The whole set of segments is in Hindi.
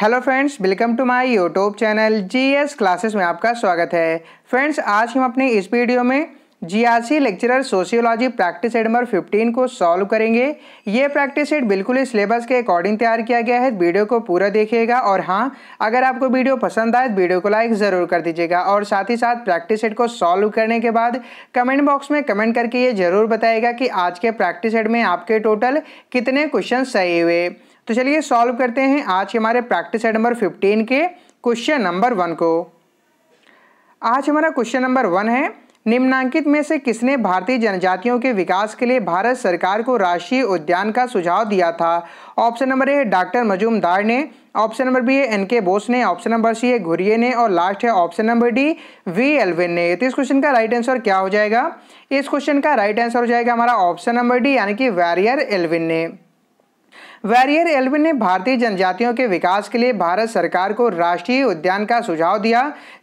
hello friends welcome to my YouTube channel GS classes में आपका स्वागत है फ्रेंड्स आज हम अपने इस वीडियो में GRC lecturer sociology practice set number 15 को सॉल्व करेंगे ये प्रैक्टिस सेट बिल्कुल ही सिलेबस के अकॉर्डिंग तैयार किया गया है वीडियो को पूरा देखिएगा और हाँ अगर आपको वीडियो पसंद आए तो वीडियो को लाइक ज़रूर कर दीजिएगा और साथ ही साथ प्रैक्टिस सेट को सॉल्व करने के बाद कमेंट बॉक्स में कमेंट करके ये ज़रूर बताएगा कि आज के प्रैक्टिस एड में आपके टोटल कितने क्वेश्चन सही हुए तो चलिए सॉल्व करते हैं आज के हमारे प्रैक्टिस एड नंबर फिफ्टीन के क्वेश्चन नंबर वन को आज हमारा क्वेश्चन नंबर वन है निम्नांकित में से किसने भारतीय जनजातियों के विकास के लिए भारत सरकार को राष्ट्रीय उद्यान का सुझाव दिया था ऑप्शन नंबर ए है डॉक्टर मजूमदार ने ऑप्शन नंबर बी है एन के बोस ने ऑप्शन नंबर सी है घुरिये ने और लास्ट है option number D V Elwin ने तो इस क्वेश्चन का राइट आंसर क्या हो जाएगा इस क्वेश्चन का राइट आंसर हो जाएगा हमारा ऑप्शन नंबर डी यानी कि वैरियर एलविन ने वैरियर एल्विन ने भारतीय जनजातियों के विकास के लिए भारत सरकार को राष्ट्रीय उद्यान का सुझाव दिया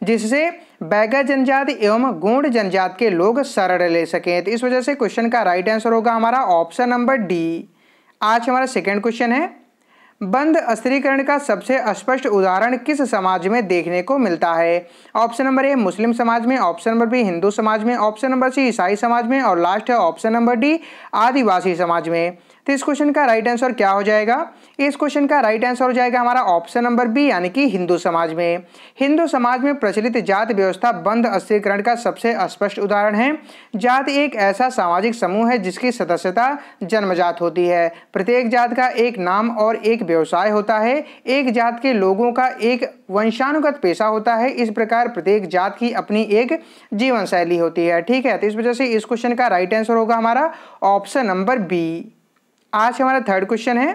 जिससे बैगर जनजाति एवं गोंड जनजाति के लोग शरण ले सकें तो इस वजह से क्वेश्चन का राइट आंसर होगा हमारा ऑप्शन नंबर डी आज हमारा सेकेंड क्वेश्चन है बंद स्त्रीकरण का सबसे स्पष्ट उदाहरण किस समाज में देखने को मिलता है ऑप्शन नंबर ए मुस्लिम समाज में ऑप्शन नंबर बी हिंदू समाज में ऑप्शन नंबर सी ईसाई समाज में और लास्ट है ऑप्शन नंबर डी आदिवासी समाज में तो इस क्वेश्चन का राइट आंसर क्या हो जाएगा इस क्वेश्चन का राइट आंसर हो जाएगा हमारा ऑप्शन नंबर बी यानी कि हिंदू समाज में हिंदू समाज में प्रचलित जात व्यवस्था बंद अस्थिरकरण का सबसे स्पष्ट उदाहरण है जात एक ऐसा सामाजिक समूह है जिसकी सदस्यता जन्मजात होती है प्रत्येक जात का एक नाम और एक व्यवसाय होता है एक जात के लोगों का एक वंशानुगत पेशा होता है इस प्रकार प्रत्येक जात की अपनी एक जीवन शैली होती है ठीक है तो इस वजह से इस क्वेश्चन का राइट आंसर होगा हमारा ऑप्शन नंबर बी आज हमारा थर्ड क्वेश्चन है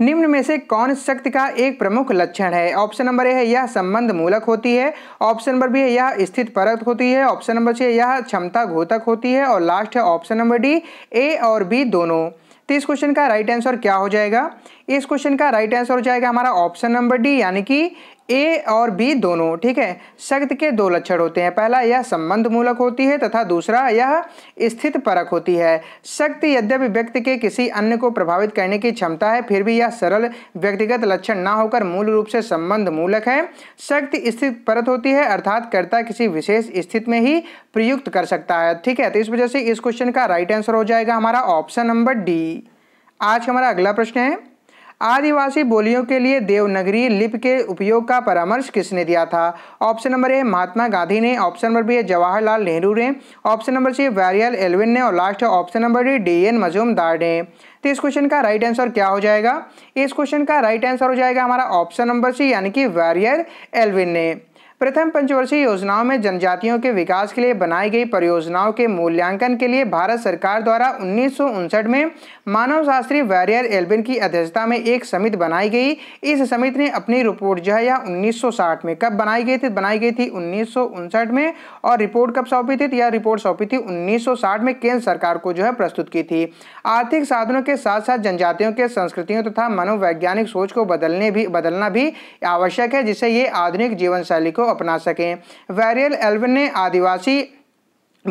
निम्न में से कौन शक्ति का एक प्रमुख लक्षण है ऑप्शन नंबर ए है यह संबंध मूलक होती है ऑप्शन नंबर बी है यह स्थित परत होती है ऑप्शन नंबर सी है यह क्षमता घोतक होती है और लास्ट है ऑप्शन नंबर डी ए और बी दोनों तो इस क्वेश्चन का राइट आंसर क्या हो जाएगा इस क्वेश्चन का राइट आंसर हो जाएगा हमारा ऑप्शन नंबर डी यानी कि ए और बी दोनों ठीक है शक्त के दो लक्षण होते हैं पहला यह संबंध मूलक होती है तथा दूसरा यह स्थित परक होती है शक्त यद्यपि व्यक्ति के किसी अन्य को प्रभावित करने की क्षमता है फिर भी यह सरल व्यक्तिगत लक्षण ना होकर मूल रूप से संबंध मूलक है शक्त स्थित परत होती है अर्थात कर्ता किसी विशेष स्थिति में ही प्रयुक्त कर सकता है ठीक है तो इस वजह से इस क्वेश्चन का राइट आंसर हो जाएगा हमारा ऑप्शन नंबर डी आज हमारा अगला प्रश्न है आदिवासी बोलियों के लिए देवनगरी लिप के उपयोग का परामर्श किसने दिया था option number A Mahatma Gandhi ने ऑप्शन नंबर बी है जवाहरलाल नेहरू ने option number C Verrier Elwin ने और last option number D D N Majumdar ने तो इस क्वेश्चन का राइट आंसर क्या हो जाएगा इस क्वेश्चन का राइट आंसर हो जाएगा हमारा ऑप्शन नंबर सी यानी कि वैरियर एलविन ने प्रथम पंचवर्षीय योजनाओं में जनजातियों के विकास के लिए बनाई गई परियोजनाओं के मूल्यांकन के लिए भारत सरकार द्वारा उन्नीस में मानव शास्त्री वैरियर एल्बिन की अध्यक्षता में एक समिति बनाई गई इस समिति ने अपनी रिपोर्ट जो है यह 1960 में कब बनाई गई थी बनाई गई थी उन्नीस में और रिपोर्ट कब सौंपी थी यह रिपोर्ट सौंपी थी उन्नीस में केंद्र सरकार को जो है प्रस्तुत की थी आर्थिक साधनों के साथ साथ जनजातियों के संस्कृतियों तथा मनोवैज्ञानिक सोच को बदलने भी बदलना भी आवश्यक है जिससे ये आधुनिक जीवन शैली को अपना सकें वैरियल एल्विन ने आदिवासी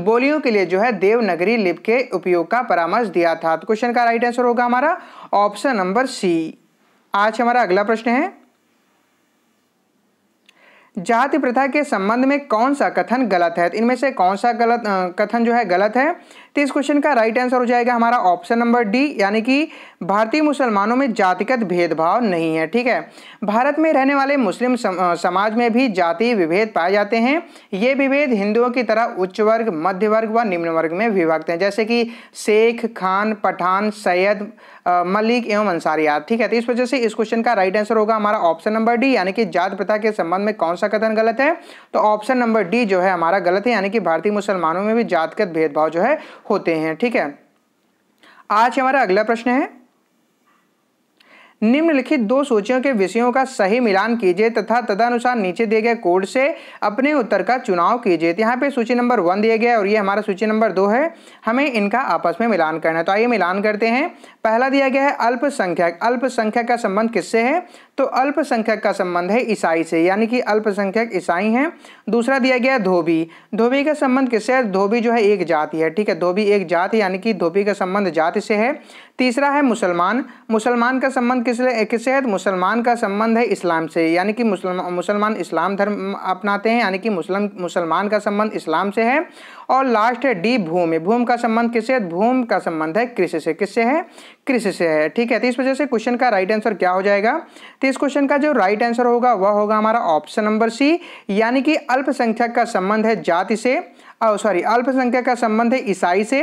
बोलियों के लिए जो है देवनगरी लिप के उपयोग का परामर्श दिया था तो क्वेश्चन का राइट आंसर होगा हमारा ऑप्शन नंबर सी आज हमारा अगला प्रश्न है जाति प्रथा के संबंध में कौन सा कथन गलत है तो इनमें से कौन सा गलत कथन जो है गलत है तो इस क्वेश्चन का राइट आंसर हो जाएगा हमारा ऑप्शन नंबर डी यानी कि भारतीय मुसलमानों में जातिगत भेदभाव नहीं है ठीक है भारत में रहने वाले मुस्लिम सम, समाज में भी जाति विभेद पाए जाते हैं ये विभेद हिंदुओं की तरह उच्च वर्ग मध्य वर्ग व निम्न वर्ग में विभक्त हैं जैसे कि शेख खान पठान सैयद मलिक एवं याद ठीक है तो इस वजह से इस क्वेश्चन का राइट आंसर होगा हमारा ऑप्शन नंबर डी यानी कि जात प्रथा के संबंध में कौन सा कथन गलत है तो ऑप्शन नंबर डी जो है हमारा गलत है यानी कि भारतीय मुसलमानों में भी जातगत भेदभाव जो है होते हैं ठीक है आज हमारा अगला प्रश्न है निम्नलिखित दो सूचियों के विषयों का सही मिलान कीजिए तथा तदनुसार नीचे दिए गए कोड से अपने उत्तर का चुनाव कीजिए तो यहाँ पे सूची नंबर वन दिया गया और ये हमारा सूची नंबर दो है हमें इनका आपस में मिलान करना है तो आइए मिलान करते हैं पहला दिया गया है अल्पसंख्यक अल्पसंख्यक का संबंध किससे है तो अल्पसंख्यक का संबंध है ईसाई से यानी कि अल्पसंख्यक ईसाई हैं दूसरा दिया गया धोबी धोबी का संबंध किससे है धोबी जो है एक जाति है ठीक है धोबी एक जाति यानी कि धोबी का संबंध जाति से है तीसरा है मुसलमान मुसलमान का संबंध किस किससे है तो मुसलमान का संबंध है इस्लाम से यानी कि मुसलमान मुसलमान इस्लाम धर्म अपनाते हैं यानी कि मुस्लिम मुसलमान का संबंध इस्लाम से है और लास्ट है डी भूमि भूमि का संबंध किससे है भूमि का संबंध है कृषि से किससे है कृषि से है ठीक है तो इस वजह से क्वेश्चन का राइट आंसर क्या हो जाएगा तो इस क्वेश्चन का जो राइट आंसर होगा वह होगा हमारा ऑप्शन नंबर सी यानी कि अल्पसंख्यक का संबंध है जाति से सॉरी अल्पसंख्यक का संबंध है ईसाई से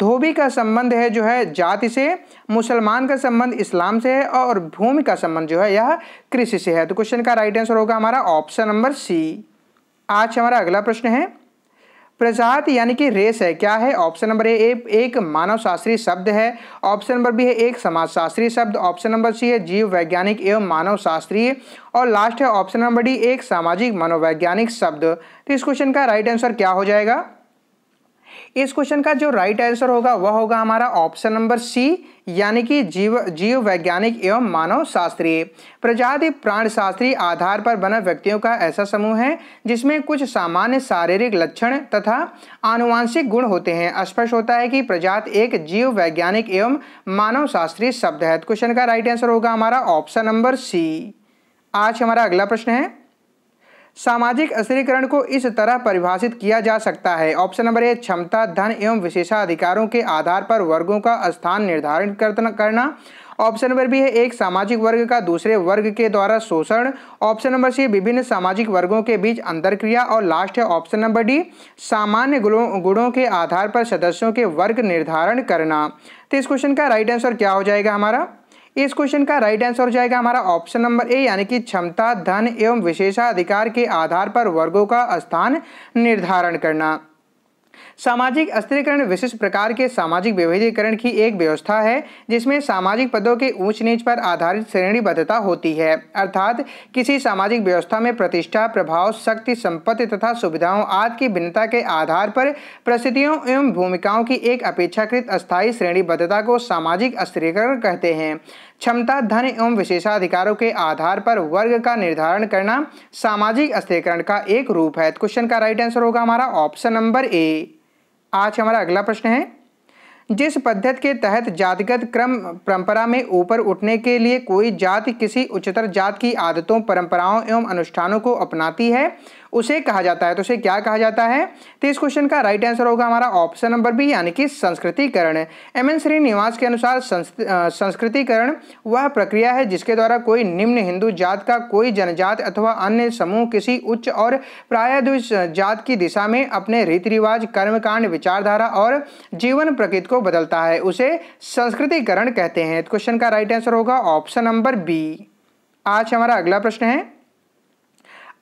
धोबी का संबंध है जो है जाति से मुसलमान का संबंध इस्लाम से है और भूमि का संबंध जो है यह कृषि से है तो क्वेश्चन का राइट आंसर होगा हमारा ऑप्शन नंबर सी आज हमारा अगला प्रश्न है प्रजात यानी कि रेस है क्या है ऑप्शन नंबर ए एक मानव शास्त्रीय शब्द है ऑप्शन नंबर बी है एक समाज शास्त्रीय शब्द ऑप्शन नंबर सी है जीव वैज्ञानिक एवं मानव शास्त्रीय और लास्ट है ऑप्शन नंबर डी एक सामाजिक मनोवैज्ञानिक शब्द तो इस क्वेश्चन का राइट आंसर क्या हो जाएगा इस क्वेश्चन का जो राइट आंसर होगा वह होगा हमारा ऑप्शन नंबर सी यानी कि जीव जीव वैज्ञानिक एवं मानव शास्त्रीय प्रजाति प्राण शास्त्री आधार पर बना व्यक्तियों का ऐसा समूह है जिसमें कुछ सामान्य शारीरिक लक्षण तथा आनुवांशिक गुण होते हैं स्पष्ट होता है कि प्रजात एक जीव वैज्ञानिक एवं मानव शास्त्रीय शब्द है क्वेश्चन तो का राइट आंसर होगा हमारा ऑप्शन नंबर सी आज हमारा अगला प्रश्न है सामाजिक स्थिरीकरण को इस तरह परिभाषित किया जा सकता है ऑप्शन नंबर ए क्षमता धन एवं विशेषाधिकारों के आधार पर वर्गों का स्थान निर्धारित करना ऑप्शन नंबर बी है एक सामाजिक वर्ग का दूसरे वर्ग के द्वारा शोषण ऑप्शन नंबर सी विभिन्न सामाजिक वर्गों के बीच अंतरक्रिया और लास्ट है ऑप्शन नंबर डी सामान्य गुणों के आधार पर सदस्यों के वर्ग निर्धारण करना तो इस क्वेश्चन का राइट आंसर क्या हो जाएगा हमारा इस क्वेश्चन का राइट आंसर हो जाएगा हमारा ऑप्शन नंबर ए यानी कि क्षमता धन एवं विशेषाधिकार के आधार पर वर्गों का स्थान निर्धारण करना सामाजिक स्त्रीकरण विशिष्ट प्रकार के सामाजिक विभेदीकरण की एक व्यवस्था है जिसमें सामाजिक पदों के ऊंच नीच पर आधारित श्रेणीबद्धता होती है अर्थात किसी सामाजिक व्यवस्था में प्रतिष्ठा प्रभाव शक्ति संपत्ति तथा सुविधाओं आदि की भिन्नता के आधार पर परिस्थितियों एवं भूमिकाओं की एक अपेक्षाकृत अस्थायी श्रेणीबद्धता को सामाजिक स्त्रीकरण कहते हैं क्षमता धन एवं विशेषाधिकारों के आधार पर वर्ग का निर्धारण करना सामाजिक स्थिरीकरण का एक रूप है क्वेश्चन तो का राइट आंसर होगा हमारा ऑप्शन नंबर ए आज हमारा अगला प्रश्न है जिस पद्धति के तहत जातिगत क्रम परंपरा में ऊपर उठने के लिए कोई जाति किसी उच्चतर जात की आदतों परंपराओं एवं अनुष्ठानों को अपनाती है उसे कहा जाता है तो उसे क्या कहा जाता है तो इस क्वेश्चन का राइट आंसर होगा हमारा ऑप्शन नंबर बी यानी कि संस्कृतिकरण एम एन श्रीनिवास के अनुसार संस्कृतिकरण वह प्रक्रिया है जिसके द्वारा कोई निम्न हिंदू जात का कोई जनजात अथवा अन्य समूह किसी उच्च और प्राय जात की दिशा में अपने रीति रिवाज कर्मकांड विचारधारा और जीवन प्रकृति को बदलता है उसे संस्कृतिकरण कहते हैं क्वेश्चन तो का राइट आंसर होगा ऑप्शन नंबर बी आज हमारा अगला प्रश्न है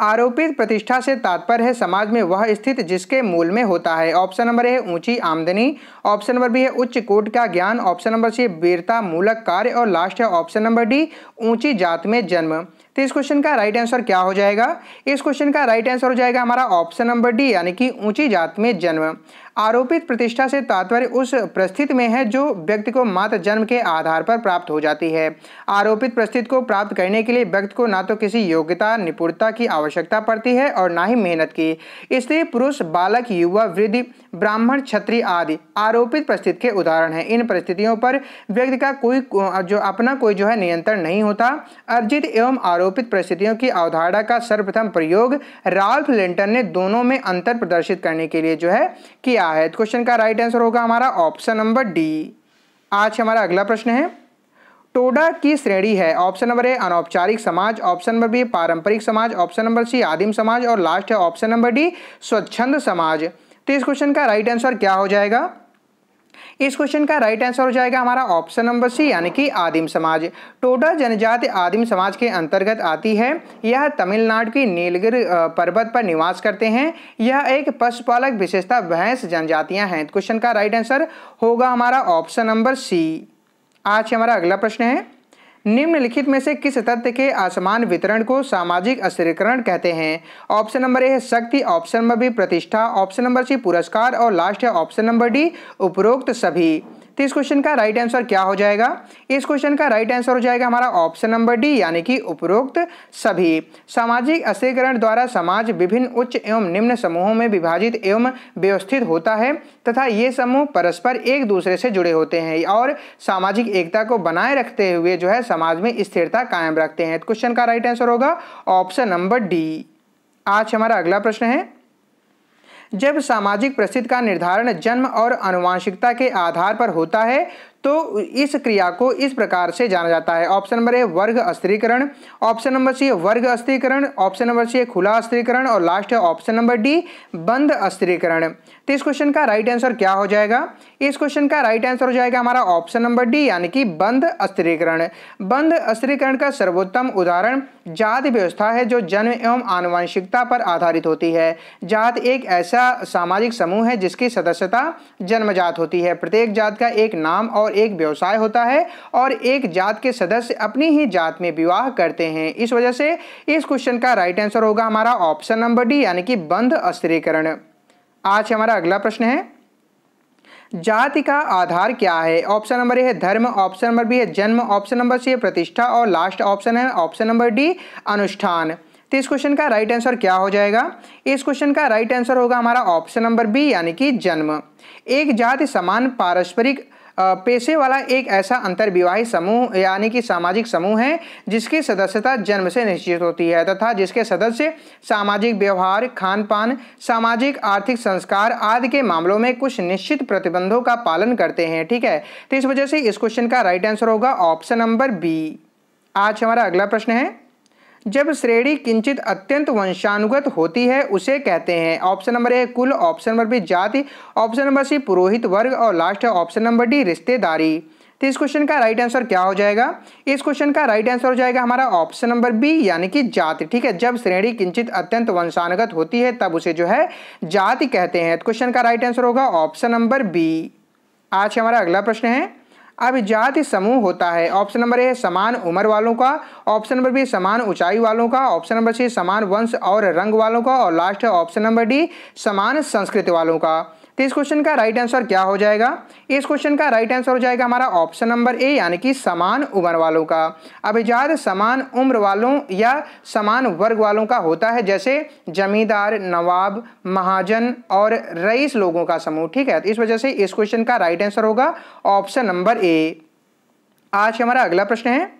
आरोपित प्रतिष्ठा से तात्पर्य है समाज में वह स्थित जिसके मूल में होता है ऑप्शन नंबर ए है ऊंची आमदनी ऑप्शन नंबर बी है उच्च कोट का ज्ञान ऑप्शन नंबर सी वीरता मूलक कार्य और लास्ट है ऑप्शन नंबर डी ऊंची जात में जन्म तो इस क्वेश्चन का राइट आंसर क्या हो जाएगा इस क्वेश्चन का राइट आंसर हो जाएगा हमारा ऑप्शन नंबर डी यानी कि ऊंची जात में जन्म आरोपित प्रतिष्ठा से तात्पर्य उस प्रस्थित में है जो व्यक्ति को मात्र जन्म के आधार पर प्राप्त हो जाती है आरोपित प्रस्थित को प्राप्त करने के लिए व्यक्ति को ना तो किसी योग्यता निपुणता की आवश्यकता पड़ती है और ना ही मेहनत की इसलिए पुरुष बालक युवा वृद्धि ब्राह्मण छत्री आदि आरोपित परिस्थिति के उदाहरण हैं इन परिस्थितियों पर व्यक्ति का कोई जो अपना कोई जो है नियंत्रण नहीं होता अर्जित एवं आरोपित परिस्थितियों की अवधारणा का सर्वप्रथम प्रयोग राल्फ लिंटन ने दोनों में अंतर प्रदर्शित करने के लिए जो है किया है क्वेश्चन तो का राइट आंसर होगा हमारा ऑप्शन नंबर डी आज हमारा अगला प्रश्न है टोडा की श्रेणी है ऑप्शन नंबर ए अनौपचारिक समाज ऑप्शन नंबर बी पारंपरिक समाज ऑप्शन नंबर सी आदिम समाज और लास्ट है ऑप्शन नंबर डी स्वच्छंद समाज तो इस क्वेश्चन का राइट आंसर क्या हो जाएगा इस क्वेश्चन का राइट आंसर हो जाएगा हमारा ऑप्शन नंबर सी यानी कि आदिम समाज टोडा जनजाति आदिम समाज के अंतर्गत आती है यह तमिलनाडु की नीलगिर पर्वत पर निवास करते हैं यह एक पशुपालक विशेषता भैंस जनजातियां हैं क्वेश्चन का राइट आंसर होगा हमारा ऑप्शन नंबर सी आज हमारा अगला प्रश्न है निम्नलिखित में से किस तथ्य के असमान वितरण को सामाजिक स्थिरीकरण कहते हैं ऑप्शन नंबर ए है शक्ति ऑप्शन नंबर बी प्रतिष्ठा ऑप्शन नंबर सी पुरस्कार और लास्ट है ऑप्शन नंबर डी उपरोक्त सभी तो इस क्वेश्चन का राइट आंसर क्या हो जाएगा इस क्वेश्चन का राइट आंसर हो जाएगा हमारा ऑप्शन नंबर डी यानी कि उपरोक्त सभी सामाजिक अस्थिरीकरण द्वारा समाज विभिन्न उच्च एवं निम्न समूहों में विभाजित एवं व्यवस्थित होता है तथा ये समूह परस्पर एक दूसरे से जुड़े होते हैं और सामाजिक एकता को बनाए रखते हुए जो है समाज में स्थिरता कायम रखते हैं क्वेश्चन का राइट आंसर होगा ऑप्शन नंबर डी आज हमारा अगला प्रश्न है जब सामाजिक प्रसिद्ध का निर्धारण जन्म और आनुवांशिकता के आधार पर होता है तो इस क्रिया को इस प्रकार से जाना जाता है ऑप्शन नंबर ए वर्ग अस्त्रीकरण ऑप्शन नंबर सी वर्ग अस्त्रीकरण ऑप्शन नंबर सी खुला अस्त्रीकरण और लास्ट है ऑप्शन नंबर डी बंद अस्त्रीकरण तो इस क्वेश्चन का राइट आंसर क्या हो जाएगा इस क्वेश्चन का राइट आंसर हो जाएगा हमारा ऑप्शन नंबर डी यानी कि बंद अस्त्रीकरण बंद अस्त्रीकरण का सर्वोत्तम उदाहरण जात व्यवस्था है जो जन्म एवं आनुवंशिकता पर आधारित होती है जात एक ऐसा सामाजिक समूह है जिसकी सदस्यता जन्मजात होती है प्रत्येक जात का एक नाम और एक व्यवसाय होता है और एक जात के सदस्य अपनी ही जात में विवाह करते हैं इस वजह से इस क्वेश्चन का राइट आंसर होगा हमारा ऑप्शन नंबर डी यानी कि बंध अस्त्रीकरण आज हमारा अगला प्रश्न है जाति का आधार क्या है ऑप्शन नंबर ए है धर्म ऑप्शन नंबर बी है जन्म ऑप्शन नंबर सी है प्रतिष्ठा और लास्ट ऑप्शन है ऑप्शन नंबर डी अनुष्ठान तो इस क्वेश्चन का राइट आंसर क्या हो जाएगा इस क्वेश्चन का राइट आंसर होगा हमारा ऑप्शन नंबर बी यानी कि जन्म एक जाति समान पारस्परिक पेशे वाला एक ऐसा अंतर्विवाही समूह यानी कि सामाजिक समूह है जिसकी सदस्यता जन्म से निश्चित होती है तथा जिसके सदस्य सामाजिक व्यवहार खान पान सामाजिक आर्थिक संस्कार आदि के मामलों में कुछ निश्चित प्रतिबंधों का पालन करते हैं ठीक है तो इस वजह से इस क्वेश्चन का राइट आंसर होगा ऑप्शन नंबर बी आज हमारा अगला प्रश्न है जब श्रेणी किंचित अत्यंत वंशानुगत होती है उसे कहते हैं ऑप्शन नंबर ए कुल ऑप्शन नंबर बी जाति ऑप्शन नंबर सी पुरोहित वर्ग और लास्ट है ऑप्शन नंबर डी रिश्तेदारी तो इस क्वेश्चन का राइट आंसर क्या हो जाएगा इस क्वेश्चन का राइट आंसर हो जाएगा हमारा ऑप्शन नंबर बी यानी कि जाति ठीक है जब श्रेणी किंचित अत्यंत वंशानुगत होती है तब उसे जो है जाति कहते हैं क्वेश्चन तो का राइट आंसर होगा ऑप्शन नंबर बी आज हमारा अगला प्रश्न है अभिजात समूह होता है ऑप्शन नंबर ए समान उम्र वालों का ऑप्शन नंबर बी समान ऊंचाई वालों का ऑप्शन नंबर सी समान वंश और रंग वालों का और लास्ट है ऑप्शन नंबर डी समान संस्कृति वालों का तो इस क्वेश्चन का राइट आंसर क्या हो जाएगा इस क्वेश्चन का राइट आंसर हो जाएगा हमारा ऑप्शन नंबर ए यानी कि समान उम्र वालों का अभिजात समान उम्र वालों या समान वर्ग वालों का होता है जैसे जमींदार नवाब महाजन और रईस लोगों का समूह ठीक है तो इस वजह से इस क्वेश्चन का राइट आंसर होगा ऑप्शन नंबर ए आज हमारा अगला प्रश्न है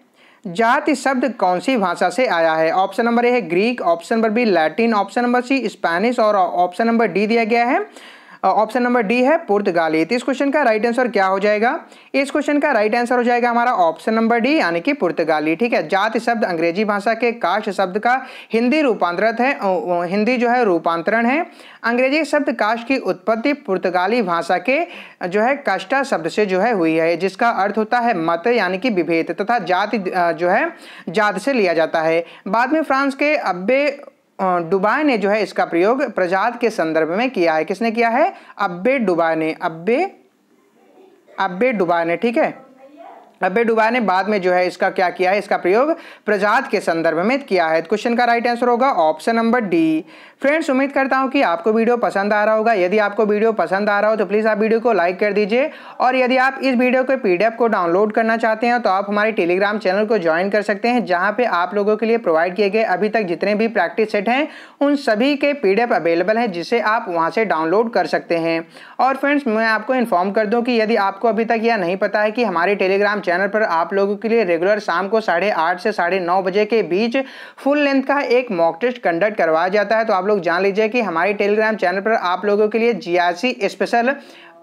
जाति शब्द कौन सी भाषा से आया है ऑप्शन नंबर ए है Greek option number B Latin option number C Spanish और ऑप्शन नंबर डी दिया गया है ऑप्शन नंबर डी है पुर्तगाली तो इस क्वेश्चन का राइट आंसर क्या हो जाएगा इस क्वेश्चन का राइट आंसर हो जाएगा हमारा ऑप्शन नंबर डी यानी कि पुर्तगाली ठीक है जाति शब्द अंग्रेजी भाषा के कास्ट शब्द का हिंदी रूपांतरित है हिंदी जो है रूपांतरण है अंग्रेजी शब्द कास्ट की उत्पत्ति पुर्तगाली भाषा के जो है काष्टा शब्द से जो है हुई है जिसका अर्थ होता है मत यानी कि विभेद तथा जाति जो है जात से लिया जाता है बाद में फ्रांस के अब्बे डुबा ने जो है इसका प्रयोग प्रजात के संदर्भ में किया है किसने किया है अब्बे डुबा ने अब्बे अब्बे डुबा ने ठीक है अब्बे डुबा ने बाद में जो है इसका क्या किया है इसका प्रयोग प्रजात के संदर्भ में किया है तो क्वेश्चन का राइट आंसर होगा ऑप्शन नंबर डी फ्रेंड्स उम्मीद करता हूँ कि आपको वीडियो पसंद आ रहा होगा यदि आपको वीडियो पसंद आ रहा हो तो प्लीज़ आप वीडियो को लाइक कर दीजिए और यदि आप इस वीडियो के पीडीएफ को डाउनलोड करना चाहते हैं तो आप हमारे टेलीग्राम चैनल को ज्वाइन कर सकते हैं जहाँ पे आप लोगों के लिए प्रोवाइड किए गए अभी तक जितने भी प्रैक्टिस सेट हैं उन सभी के पी अवेलेबल हैं जिसे आप वहाँ से डाउनलोड कर सकते हैं और फ्रेंड्स मैं आपको इन्फॉर्म कर दूँ कि यदि आपको अभी तक यह नहीं पता है कि हमारे टेलीग्राम चैनल पर आप लोगों के लिए रेगुलर शाम को साढ़े से साढ़े बजे के बीच फुल लेंथ का एक मॉक टेस्ट कंडक्ट करवाया जाता है तो आप लोग लोग जान लीजिए कि हमारे टेलीग्राम चैनल पर आप लोगों के लिए जीआरसी स्पेशल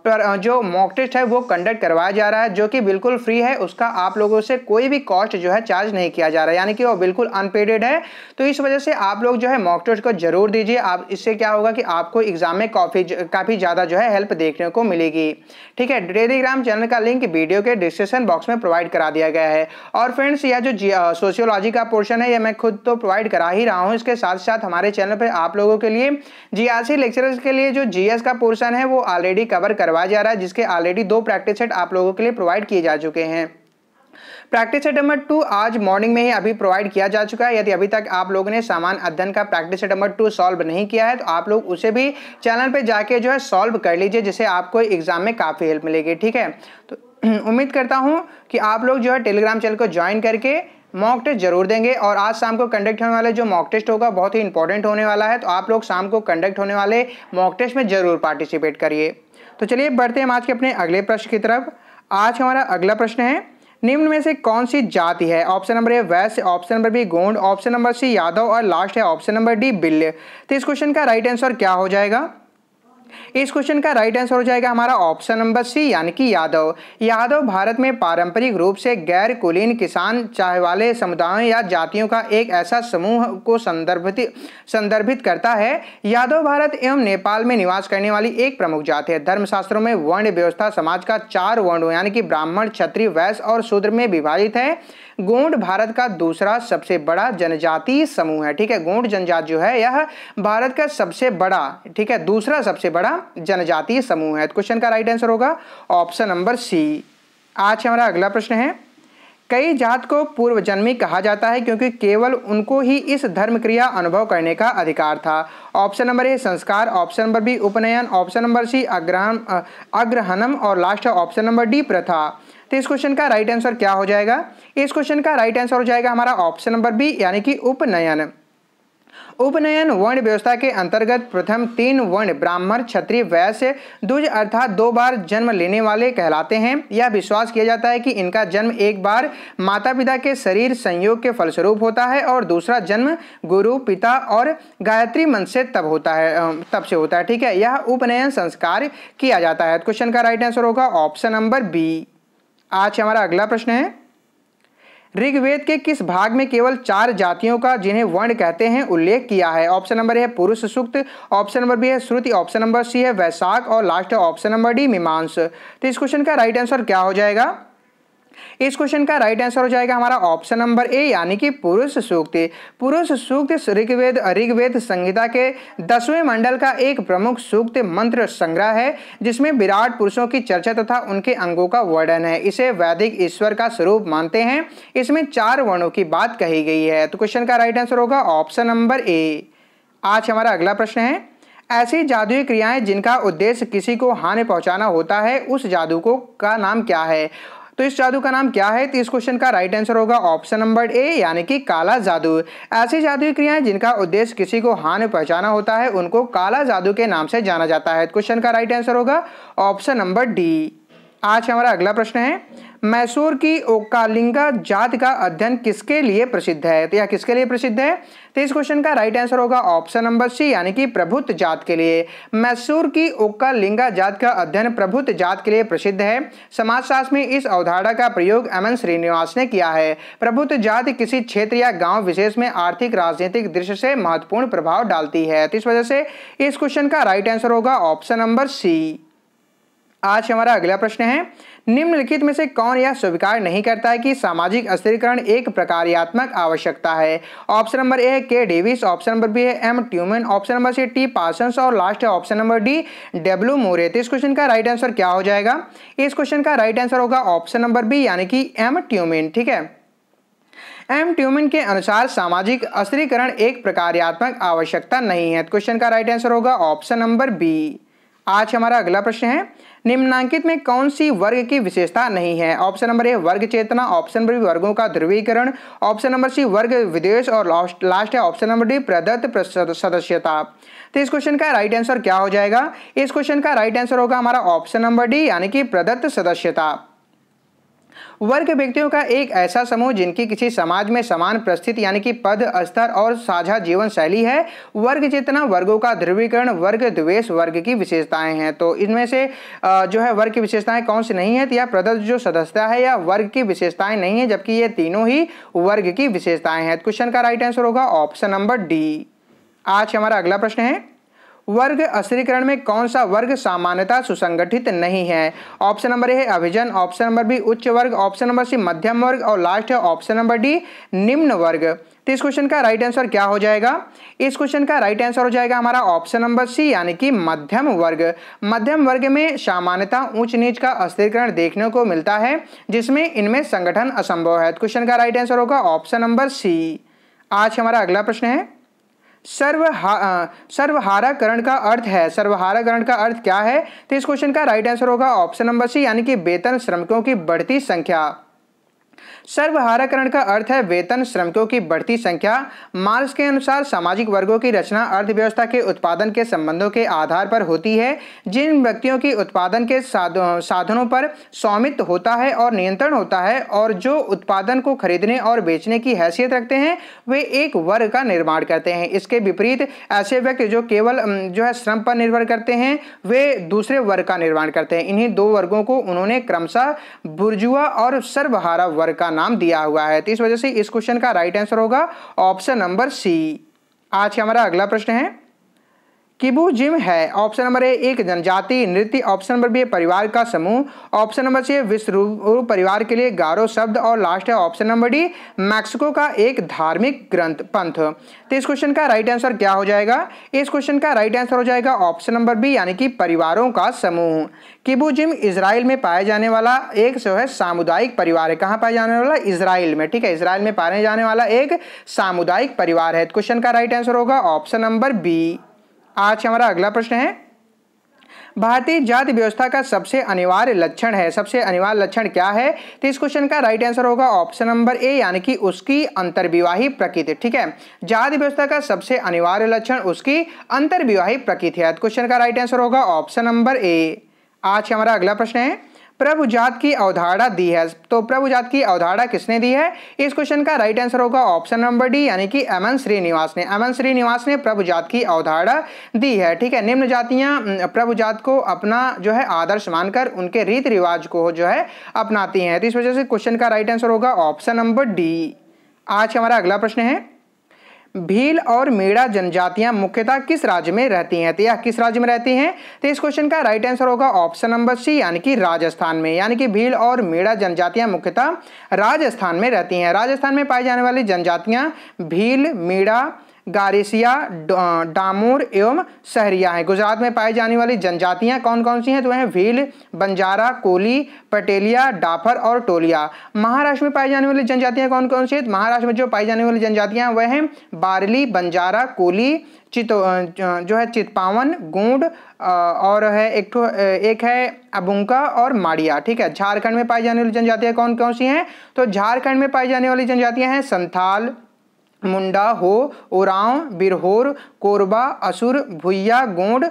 जो मॉक टेस्ट है वो कंडक्ट करवाया जा रहा है जो कि बिल्कुल फ्री है उसका आप लोगों से कोई भी कॉस्ट जो है चार्ज नहीं किया जा रहा है यानी कि वो बिल्कुल अनपेडेड है तो इस वजह से आप लोग जो है मॉक टेस्ट को जरूर दीजिए आप इससे क्या होगा कि आपको एग्जाम में काफ़ी काफ़ी ज़्यादा जो है हेल्प देखने को मिलेगी ठीक है टेलीग्राम चैनल का लिंक वीडियो के डिस्क्रिप्शन बॉक्स में प्रोवाइड करा दिया गया है और फ्रेंड्स यह जो सोशियोलॉजी का पोर्शन है यह मैं खुद तो प्रोवाइड करा ही रहा हूँ इसके साथ साथ हमारे चैनल पर आप लोगों के लिए जी लेक्चरर्स के लिए जो जीएस का पोर्शन है वो ऑलरेडी कवर कर करवाया जा रहा है जिसके ऑलरेडी दो प्रैक्टिस सेट आप लोगों के लिए प्रोवाइड किए जा चुके हैं प्रैक्टिस सेट नंबर टू आज मॉर्निंग में ही अभी प्रोवाइड किया जा चुका है यदि अभी तक आप लोगों ने सामान अध्ययन का practice set number two solve नहीं किया है तो आप लोग उसे भी चैनल पे जाके जो है सॉल्व कर लीजिए जिससे आपको एग्जाम में काफ़ी हेल्प मिलेगी ठीक है तो उम्मीद करता हूँ कि आप लोग जो है टेलीग्राम चैनल को ज्वाइन करके मॉक टेस्ट जरूर देंगे और आज शाम को कंडक्ट होने वाले जो मॉक टेस्ट होगा बहुत ही इंपॉर्टेंट होने वाला है तो आप लोग शाम को कंडक्ट होने वाले मॉक टेस्ट में जरूर पार्टिसिपेट करिए तो चलिए बढ़ते हैं हम आज के अपने अगले प्रश्न की तरफ आज हमारा अगला प्रश्न है निम्न में से कौन सी जाति है ऑप्शन नंबर ए वैश्य option number B Gond option number C Yadav और लास्ट है ऑप्शन नंबर डी बिल्ले तो इस क्वेश्चन का राइट आंसर क्या हो जाएगा इस क्वेश्चन का राइट आंसर हो जाएगा हमारा ऑप्शन नंबर सी यानी कि यादव यादव भारत में पारंपरिक रूप से गैर कुलीन किसान चाहे वाले समुदायों या जातियों का एक ऐसा समूह को संदर्भित संदर्भित करता है यादव भारत एवं नेपाल में निवास करने वाली एक प्रमुख जाति है धर्मशास्त्रों में वर्ण व्यवस्था समाज का चार वर्णों यानी कि ब्राह्मण क्षत्रिय वैश्य और शूद्र में विभाजित है गोंड भारत का दूसरा सबसे बड़ा जनजातीय समूह है ठीक है गोंड जनजात जो है यह भारत का सबसे बड़ा ठीक है दूसरा सबसे बड़ा जनजातीय समूह है क्वेश्चन का राइट आंसर होगा ऑप्शन नंबर सी आज हमारा अगला प्रश्न है कई जात को पूर्व जन्मी कहा जाता है क्योंकि केवल उनको ही इस धर्म क्रिया अनुभव करने का अधिकार था ऑप्शन नंबर ए संस्कार ऑप्शन नंबर बी उपनयन ऑप्शन नंबर सी अग्रहण अग्रहणम और लास्ट ऑप्शन नंबर डी प्रथा तो इस क्वेश्चन का राइट आंसर क्या हो जाएगा इस क्वेश्चन का राइट आंसर हो जाएगा हमारा ऑप्शन नंबर बी यानी कि उपनयन उपनयन वर्ण व्यवस्था के अंतर्गत प्रथम तीन वर्ण ब्राह्मण क्षत्रिय वैश्य दुज अर्थात दो बार जन्म लेने वाले कहलाते हैं यह विश्वास किया जाता है कि इनका जन्म एक बार माता पिता के शरीर संयोग के फलस्वरूप होता है और दूसरा जन्म गुरु पिता और गायत्री मन से तब होता है तब से होता है ठीक है यह उपनयन संस्कार किया जाता है क्वेश्चन तो का राइट आंसर होगा ऑप्शन नंबर बी आज हमारा अगला प्रश्न है ऋग्वेद के किस भाग में केवल चार जातियों का जिन्हें वर्ण कहते हैं उल्लेख किया है ऑप्शन नंबर है पुरुष सूक्त ऑप्शन नंबर बी है श्रुति ऑप्शन नंबर सी है वैशाख और लास्ट है ऑप्शन नंबर डी मीमांस तो इस क्वेश्चन का राइट आंसर क्या हो जाएगा इस क्वेश्चन का राइट आंसर हो जाएगा हमारा ऑप्शन नंबर ए यानी कि पुरुष सूक्ति पुरुष सूक्त ऋग्वेद ऋग्वेद संहिता के दसवें मंडल का एक प्रमुख सूक्त मंत्र संग्रह है जिसमें विराट पुरुषों की चर्चा तथा उनके अंगों का वर्णन है इसे वैदिक ईश्वर का स्वरूप मानते हैं इसमें चार वर्णों की बात कही गई है तो क्वेश्चन का राइट आंसर होगा ऑप्शन नंबर ए आज हमारा अगला प्रश्न है ऐसी जादुई क्रियाएं जिनका उद्देश्य किसी को हानि पहुंचाना होता है उस जादू को का नाम क्या है तो इस जादू का नाम क्या है तो इस क्वेश्चन का राइट आंसर होगा ऑप्शन नंबर ए यानी कि काला जादू ऐसी जादुई क्रियाएं जिनका उद्देश्य किसी को हानि पहुंचाना होता है उनको काला जादू के नाम से जाना जाता है क्वेश्चन का राइट आंसर होगा ऑप्शन नंबर डी आज हमारा अगला प्रश्न है मैसूर की ओकालिंगा जात का अध्ययन किसके लिए प्रसिद्ध है तो यह किसके लिए प्रसिद्ध है तो इस क्वेश्चन का राइट आंसर होगा ऑप्शन नंबर सी यानी कि प्रभुत जात के लिए मैसूर की ओकालिंगा जात का अध्ययन प्रभुत जात के लिए प्रसिद्ध है समाजशास्त्र में इस अवधारणा का प्रयोग एम एन श्रीनिवास ने किया है प्रभुत जात किसी क्षेत्र या गाँव विशेष में आर्थिक राजनीतिक दृश्य से महत्वपूर्ण प्रभाव डालती है तो इस वजह से इस क्वेश्चन का राइट आंसर होगा ऑप्शन नंबर सी आज हमारा अगला प्रश्न है निम्नलिखित में से कौन यह स्वीकार नहीं करता है कि सामाजिक स्थिरीकरण एक प्रकार्यात्मक आवश्यकता है option number A K Davis option number B है M Tumin option number C T Parsons और लास्ट है option number D W Moore तो इस क्वेश्चन का राइट आंसर क्या हो जाएगा इस क्वेश्चन का राइट आंसर होगा ऑप्शन नंबर बी यानी कि एम ट्यूमिन ठीक है एम ट्यूमिन के अनुसार सामाजिक अस्त्रीकरण एक प्रकार्यात्मक आवश्यकता नहीं है क्वेश्चन का राइट आंसर होगा ऑप्शन नंबर बी आज हमारा अगला प्रश्न है निम्नांकित में कौन सी वर्ग की विशेषता नहीं है ऑप्शन नंबर ए वर्ग चेतना ऑप्शन नंबर बी वर्गों का ध्रुवीकरण ऑप्शन नंबर सी वर्ग विदेश और लास्ट है ऑप्शन नंबर डी प्रदत्त सदस्यता तो इस क्वेश्चन का राइट आंसर क्या हो जाएगा इस क्वेश्चन का राइट आंसर होगा हमारा ऑप्शन नंबर डी यानी कि प्रदत्त सदस्यता वर्ग व्यक्तियों का एक ऐसा समूह जिनकी किसी समाज में समान परिस्थिति यानी कि पद स्तर और साझा जीवन शैली है वर्ग चेतना वर्गों का ध्रुवीकरण वर्ग द्वेष वर्ग की विशेषताएं हैं तो इनमें से जो है वर्ग की विशेषताएं कौन सी नहीं है तो यह प्रदत्त जो सदस्यता है या वर्ग की विशेषताएं नहीं है जबकि ये तीनों ही वर्ग की विशेषताएं हैं तो क्वेश्चन का राइट आंसर होगा ऑप्शन नंबर डी आज हमारा अगला प्रश्न है वर्ग अस्त्रीकरण में कौन सा वर्ग सामान्यता सुसंगठित नहीं है ऑप्शन नंबर ए है अभिजन ऑप्शन नंबर बी उच्च वर्ग ऑप्शन नंबर सी मध्यम वर्ग और लास्ट है ऑप्शन नंबर डी निम्न वर्ग तो इस क्वेश्चन का राइट आंसर क्या हो जाएगा इस क्वेश्चन का राइट आंसर हो जाएगा हमारा ऑप्शन नंबर सी यानी कि मध्यम वर्ग मध्यम वर्ग में सामान्यता ऊंच नीच का अस्थिरकरण देखने को मिलता है जिसमें इनमें संगठन असंभव है क्वेश्चन तो का राइट आंसर होगा ऑप्शन नंबर सी आज हमारा अगला प्रश्न है सर्वहा सर्वहाराकरण का अर्थ है सर्वहाराकरण का अर्थ क्या है तो इस क्वेश्चन का राइट आंसर होगा ऑप्शन नंबर सी यानी कि वेतन श्रमिकों की बढ़ती संख्या सर्वहाराकरण का अर्थ है वेतन श्रमिकों की बढ़ती संख्या मार्क्स के अनुसार सामाजिक वर्गों की रचना अर्थव्यवस्था के उत्पादन के संबंधों के आधार पर होती है जिन व्यक्तियों की उत्पादन के साधनों पर स्वामित्व होता है और नियंत्रण होता है और जो उत्पादन को खरीदने और बेचने की हैसियत रखते हैं वे एक वर्ग का निर्माण करते हैं इसके विपरीत ऐसे व्यक्ति जो केवल जो है श्रम पर निर्भर करते हैं वे दूसरे वर्ग का निर्माण करते हैं इन्हीं दो वर्गों को उन्होंने क्रमशः बुर्जुआ और सर्वहारा वर्ग का नाम दिया हुआ है तो इस वजह से इस क्वेश्चन का राइट आंसर होगा ऑप्शन नंबर सी आज हमारा अगला प्रश्न है किबू जिम है ऑप्शन नंबर ए एक जनजाति नृत्य ऑप्शन नंबर बी परिवार का समूह ऑप्शन नंबर सी विश्व परिवार के लिए गारो शब्द और लास्ट है ऑप्शन नंबर डी मैक्सिको का एक धार्मिक ग्रंथ पंथ तो इस क्वेश्चन का राइट आंसर क्या हो जाएगा इस क्वेश्चन का राइट आंसर हो जाएगा ऑप्शन नंबर बी यानी कि परिवारों का समूह किबू जिम इसराइल में पाया जाने वाला एक जो है सामुदायिक परिवार है कहाँ पाया जाने वाला इसराइल में ठीक है इसराइल में पाया जाने वाला एक सामुदायिक परिवार है क्वेश्चन तो का राइट आंसर होगा ऑप्शन नंबर बी आज हमारा अगला प्रश्न है भारतीय जाति व्यवस्था का सबसे अनिवार्य लक्षण है सबसे अनिवार्य लक्षण क्या है तो इस क्वेश्चन का राइट आंसर होगा ऑप्शन नंबर ए यानी कि उसकी अंतर्विवाही प्रकृति ठीक है जाति व्यवस्था का सबसे अनिवार्य लक्षण उसकी अंतर्विवाही प्रकृति है क्वेश्चन तो का राइट आंसर होगा ऑप्शन नंबर ए आज हमारा अगला प्रश्न है प्रभुजात की अवधारणा दी है तो प्रभुजात की अवधारणा किसने दी है इस क्वेश्चन का राइट आंसर होगा ऑप्शन नंबर डी यानी कि एम एन श्रीनिवास ने एम एन श्रीनिवास ने प्रभुजात की अवधारणा दी है ठीक है निम्न जातियां प्रभुजात को अपना जो है आदर्श मानकर उनके रीति रिवाज को जो है अपनाती हैं तो इस वजह से क्वेश्चन का राइट आंसर होगा ऑप्शन नंबर डी आज हमारा अगला प्रश्न है भील और मेड़ा जनजातियां मुख्यतः किस राज्य में रहती हैं तो यह किस राज्य में रहती हैं तो इस क्वेश्चन का राइट आंसर होगा ऑप्शन नंबर सी यानी कि राजस्थान में यानी कि भील और मेड़ा जनजातियां मुख्यतः राजस्थान में रहती हैं राजस्थान में पाई जाने वाली जनजातियां भील मेड़ा गारेसिया डामोर एवं सहरिया हैं गुजरात में पाई जाने वाली जनजातियां कौन कौन सी हैं तो वह भील बंजारा कोली पटेलिया डाफर और टोलिया महाराष्ट्र में पाई जाने वाली जनजातियां कौन कौन सी हैं तो महाराष्ट्र में जो पाई जाने वाली जनजातियां वह हैं बारली बंजारा कोली चित जो है चितपावन गोंड और है एक तो एक है अबुंका और माड़िया ठीक है झारखंड में पाई जाने वाली जनजातियाँ कौन कौन सी हैं तो झारखंड में पाई जाने वाली जनजातियाँ हैं संथाल मुंडा हो उरांव बिरहोर कोरबा असुर भुया गोंड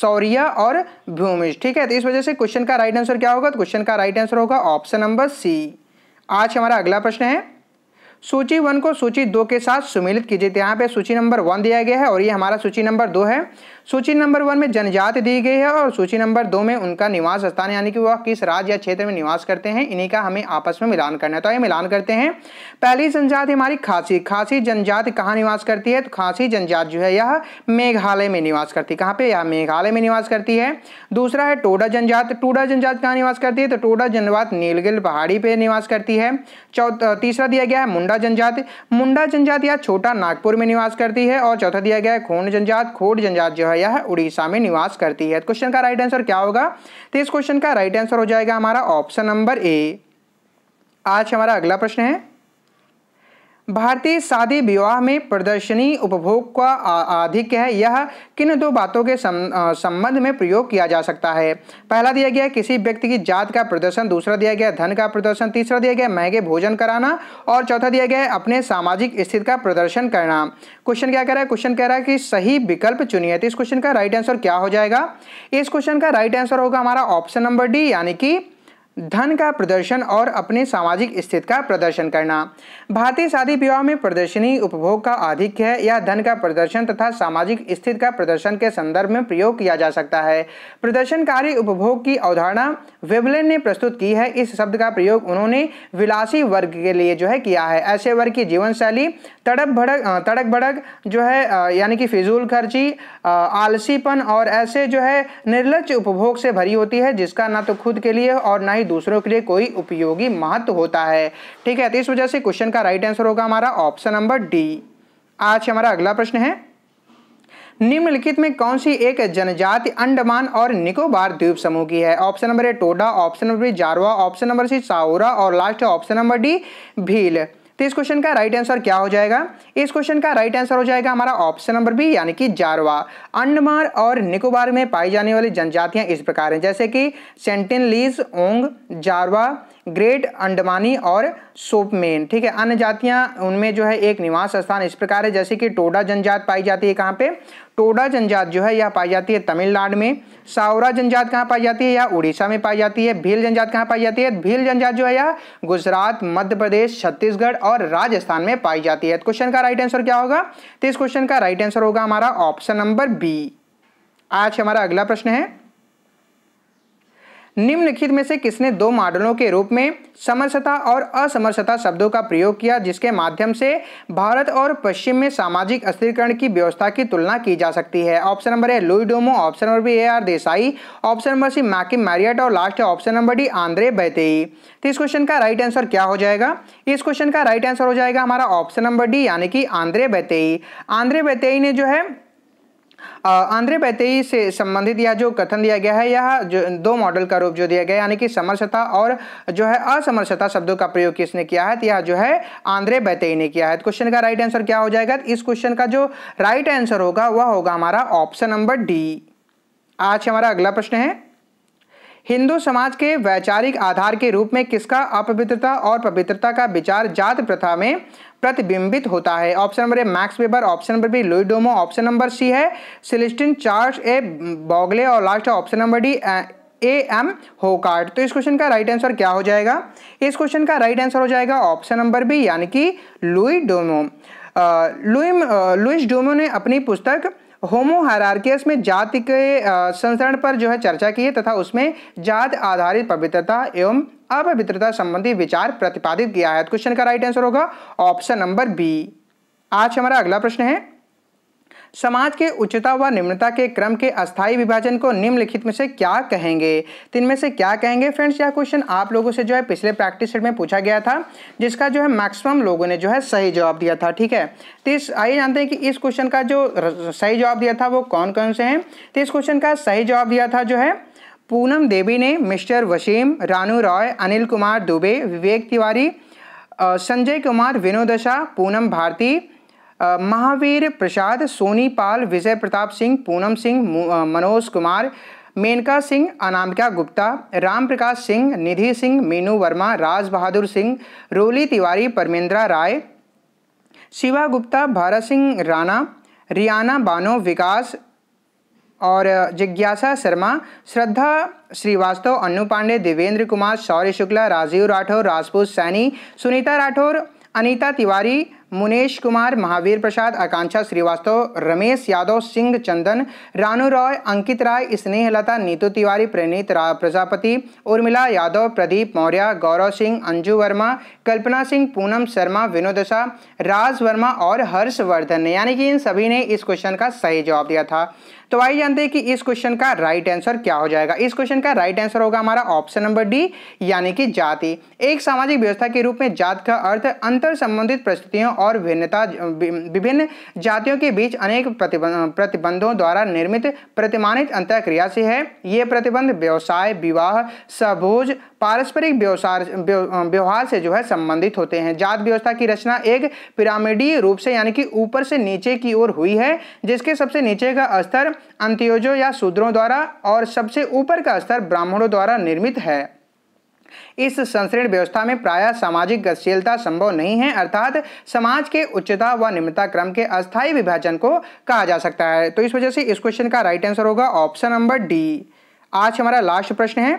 सौरिया और भूमिज ठीक है तो इस वजह से क्वेश्चन का राइट आंसर क्या होगा तो क्वेश्चन का राइट आंसर होगा ऑप्शन नंबर सी आज हमारा अगला प्रश्न है सूची वन को सूची दो के साथ सुमिलित कीजिए तो यहाँ पे सूची नंबर वन दिया गया है और ये हमारा सूची नंबर दो है सूची नंबर वन में जनजाति दी गई है और सूची नंबर दो में उनका निवास स्थान यानी कि वह किस राज्य या क्षेत्र में निवास करते हैं इन्हीं का हमें आपस में मिलान करना है तो ये मिलान करते हैं पहली जनजाति हमारी खासी खासी जनजाति कहाँ निवास करती है तो खासी जनजाति जो है यह मेघालय में निवास करती है कहाँ पर यह मेघालय में निवास करती है दूसरा है टोडा जनजाति टोडा जनजाति कहाँ निवास करती है तो टोडा जनजात नीलगिल पहाड़ी पर निवास करती है चौथा तीसरा दिया गया है मुंडा जनजाति मुंडा जनजाति यह छोटा नागपुर में निवास करती है और चौथा दिया गया है खोड जनजात खोड जनजात जो है भैया उड़ीसा में निवास करती है क्वेश्चन तो का राइट आंसर क्या होगा तो इस क्वेश्चन का राइट आंसर हो जाएगा हमारा ऑप्शन नंबर ए आज हमारा अगला प्रश्न है भारतीय शादी विवाह में प्रदर्शनी उपभोग का अधिक है यह किन दो बातों के संबंध में प्रयोग किया जा सकता है पहला दिया गया किसी व्यक्ति की जात का प्रदर्शन दूसरा दिया गया धन का प्रदर्शन तीसरा दिया गया महंगे भोजन कराना और चौथा दिया गया अपने सामाजिक स्थिति का प्रदर्शन करना क्वेश्चन क्या कह रहा है क्वेश्चन कह रहा है कि सही विकल्प चुनिए तो इस क्वेश्चन का राइट आंसर क्या हो जाएगा इस क्वेश्चन का राइट आंसर होगा हमारा ऑप्शन नंबर डी यानी कि धन का प्रदर्शन और अपने सामाजिक स्थिति का प्रदर्शन करना भारतीय शादी विवाह में प्रदर्शनी उपभोग का अधिक है यह धन का प्रदर्शन तथा सामाजिक स्थिति का प्रदर्शन के संदर्भ में प्रयोग किया जा सकता है प्रदर्शनकारी उपभोग की अवधारणा वेबलेन ने प्रस्तुत की है इस शब्द का प्रयोग उन्होंने विलासी वर्ग के लिए जो है किया है ऐसे वर्ग की जीवन शैली तड़प भड़क तड़क भड़क जो है यानी कि फिजूल खर्ची आलसीपन और ऐसे जो है निर्लज उपभोग से भरी होती है जिसका ना तो खुद के लिए और ना ही ही दूसरों के लिए कोई उपयोगी महत्व होता है ठीक है तो इस वजह से क्वेश्चन का राइट आंसर होगा हमारा ऑप्शन नंबर डी आज हमारा अगला प्रश्न है निम्नलिखित में कौन सी एक जनजाति अंडमान और निकोबार द्वीप समूह की है option number A Toda option number B Jarawa option number C Saora और last option number D Bhil तो इस क्वेश्चन का राइट आंसर क्या हो जाएगा इस क्वेश्चन का राइट आंसर हो जाएगा हमारा ऑप्शन नंबर बी यानी कि जारवा अंडमान और निकोबार में पाई जाने वाली जनजातियां इस प्रकार हैं जैसे कि सेंटिनलीज ओंग जारवा ग्रेट अंडमानी और सोपमेन ठीक है अन्य जातियाँ उनमें जो है एक निवास स्थान इस प्रकार है जैसे कि टोडा जनजात पाई जाती है कहाँ पे टोडा जनजात जो है यह पाई जाती है तमिलनाडु में सावरा जनजात कहाँ पाई जाती है यह उड़ीसा में पाई जाती है भील जनजात कहाँ पाई जाती है भील जनजात जो है यह गुजरात मध्य प्रदेश छत्तीसगढ़ और राजस्थान में पाई जाती है क्वेश्चन तो का राइट आंसर क्या होगा तो इस क्वेश्चन का राइट आंसर होगा हमारा ऑप्शन नंबर बी आज हमारा अगला प्रश्न है निम्नलिखित में से किसने दो मॉडलों के रूप में समरसता और असमरसता शब्दों का प्रयोग किया जिसके माध्यम से भारत और पश्चिम में सामाजिक अस्थिरीकरण की व्यवस्था की तुलना की जा सकती है option number A Louis Dumont option number B A R Desai option number C McKim Marriott और लास्ट है option number D Andre Beteille तो इस क्वेश्चन का राइट आंसर क्या हो जाएगा इस क्वेश्चन का राइट आंसर हो जाएगा हमारा ऑप्शन नंबर डी यानी कि आंद्रे बैतेई आंद्रे बैतेई ने जो है आंध्र बैतई से संबंधित यह जो कथन दिया गया है यह जो दो मॉडल का रूप जो दिया गया यानी कि समरसता और जो है असमरसता शब्दों का प्रयोग किसने किया है तो यह जो है आंध्र बैतई ने किया है तो क्वेश्चन का राइट आंसर क्या हो जाएगा इस क्वेश्चन का जो राइट आंसर होगा वह होगा हमारा ऑप्शन नंबर डी आज हमारा अगला प्रश्न है हिंदू समाज के वैचारिक आधार के रूप में किसका अपवित्रता और पवित्रता का विचार जात प्रथा में प्रतिबिंबित होता है option number A Max Weber option number B Louis Dumont option number C है सिलिस्टिन चार्ज ए बॉगले और last option number D A M Hocart तो इस क्वेश्चन का राइट आंसर क्या हो जाएगा इस क्वेश्चन का राइट आंसर हो जाएगा ऑप्शन नंबर बी यानी कि लुई डोमो लुइम लुइस डोमो ने अपनी पुस्तक होमो हारार्कियस में जाति के संस्करण पर जो है चर्चा की है तथा उसमें जात आधारित पवित्रता एवं अपवित्रता संबंधी विचार प्रतिपादित किया है क्वेश्चन तो का राइट आंसर होगा ऑप्शन नंबर बी आज हमारा अगला प्रश्न है समाज के उच्चता व निम्नता के क्रम के अस्थाई विभाजन को निम्नलिखित में से क्या कहेंगे तीन तो में से क्या कहेंगे फ्रेंड्स यह क्वेश्चन आप लोगों से जो है पिछले प्रैक्टिस सेट में पूछा गया था जिसका जो है मैक्सिमम लोगों ने जो है सही जवाब दिया था ठीक है तो इस आइए जानते हैं कि इस क्वेश्चन का जो सही जवाब दिया था वो कौन कौन से हैं तो इस क्वेश्चन का सही जवाब दिया था जो है पूनम देवी ने मिस्टर वसीम रानू रॉय अनिल कुमार दुबे विवेक तिवारी संजय कुमार विनोदशा पूनम भारती महावीर प्रसाद सोनी पाल विजय प्रताप सिंह पूनम सिंह मनोज कुमार मेनका सिंह अनामिका गुप्ता राम प्रकाश सिंह निधि सिंह मीनू वर्मा राज बहादुर सिंह रोली तिवारी परमेंद्रा राय शिवा गुप्ता भारत सिंह राणा रियाना बानो विकास और जिज्ञासा शर्मा श्रद्धा श्रीवास्तव अन्नू पांडे देवेंद्र कुमार शौर्य शुक्ला राजीव राठौर राजपूत सैनी सुनीता राठौर अनीता तिवारी मुनेश कुमार महावीर प्रसाद आकांक्षा श्रीवास्तव रमेश यादव सिंह चंदन रानू रॉय अंकित राय स्नेहलता नीतू तिवारी प्रणीत प्रजापति उर्मिला यादव प्रदीप मौर्य गौरव सिंह अंजू वर्मा कल्पना सिंह पूनम शर्मा विनोदशा राज वर्मा और हर्षवर्धन ने यानी कि इन सभी ने इस क्वेश्चन का सही जवाब दिया था तो आइए जानते हैं कि इस क्वेश्चन का राइट आंसर क्या हो जाएगा इस क्वेश्चन का राइट आंसर होगा हमारा ऑप्शन नंबर डी यानी कि जाति एक सामाजिक व्यवस्था के रूप में जात का अर्थ अंतर संबंधित परिस्थितियों और भिन्नता विभिन्न जातियों के बीच अनेक प्रतिबंधों द्वारा निर्मित प्रतिमानित अंतक्रिया से है ये प्रतिबंध व्यवसाय विवाह सहभोज पारस्परिक व्यवसार व्यवहार से जो है संबंधित होते हैं जात व्यवस्था की रचना एक पिरामिडीय रूप से यानी कि ऊपर से नीचे की ओर हुई है जिसके सबसे नीचे का स्तर अंत्योजो या शूद्रों द्वारा और सबसे ऊपर का स्तर ब्राह्मणों द्वारा निर्मित है इस संश्रेण व्यवस्था में प्राय सामाजिक गतिशीलता संभव नहीं है अर्थात समाज के उच्चता व निम्नता क्रम के अस्थायी विभाजन को कहा जा सकता है तो इस वजह से इस क्वेश्चन का राइट आंसर होगा ऑप्शन नंबर डी आज हमारा लास्ट प्रश्न है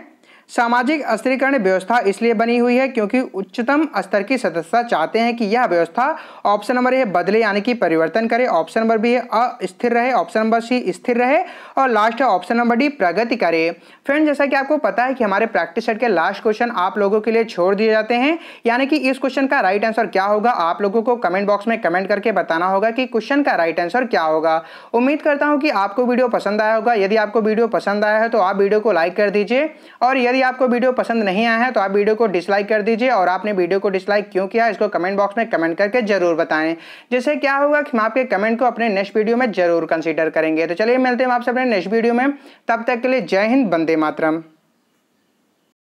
सामाजिक स्त्रीकरण व्यवस्था इसलिए बनी हुई है क्योंकि उच्चतम स्तर की सदस्यता चाहते हैं कि यह व्यवस्था ऑप्शन नंबर ए बदले यानी कि परिवर्तन करे ऑप्शन नंबर बी अस्थिर रहे ऑप्शन नंबर सी स्थिर रहे और लास्ट ऑप्शन नंबर डी प्रगति करे फ्रेंड जैसा कि आपको पता है कि हमारे प्रैक्टिस सेट के लास्ट क्वेश्चन आप लोगों के लिए छोड़ दिए जाते हैं यानी कि इस क्वेश्चन का राइट आंसर क्या होगा आप लोगों को कमेंट बॉक्स में कमेंट करके बताना होगा कि क्वेश्चन का राइट आंसर क्या होगा उम्मीद करता हूँ कि आपको वीडियो पसंद आया होगा यदि आपको वीडियो पसंद आया है तो आप वीडियो को लाइक कर दीजिए और यदि यदि आपको वीडियो पसंद नहीं आया है तो आप वीडियो को डिसलाइक कर दीजिए और आपने वीडियो को डिसलाइक क्यों किया इसको कमेंट बॉक्स में कमेंट करके जरूर बताएं जिससे क्या होगा कि हम आपके कमेंट को अपने नेक्स्ट वीडियो में जरूर कंसिडर करेंगे तो चलिए मिलते हैं आपसे अपने नेक्स्ट वीडियो में तब तक के लिए जय हिंद बंदे मातरम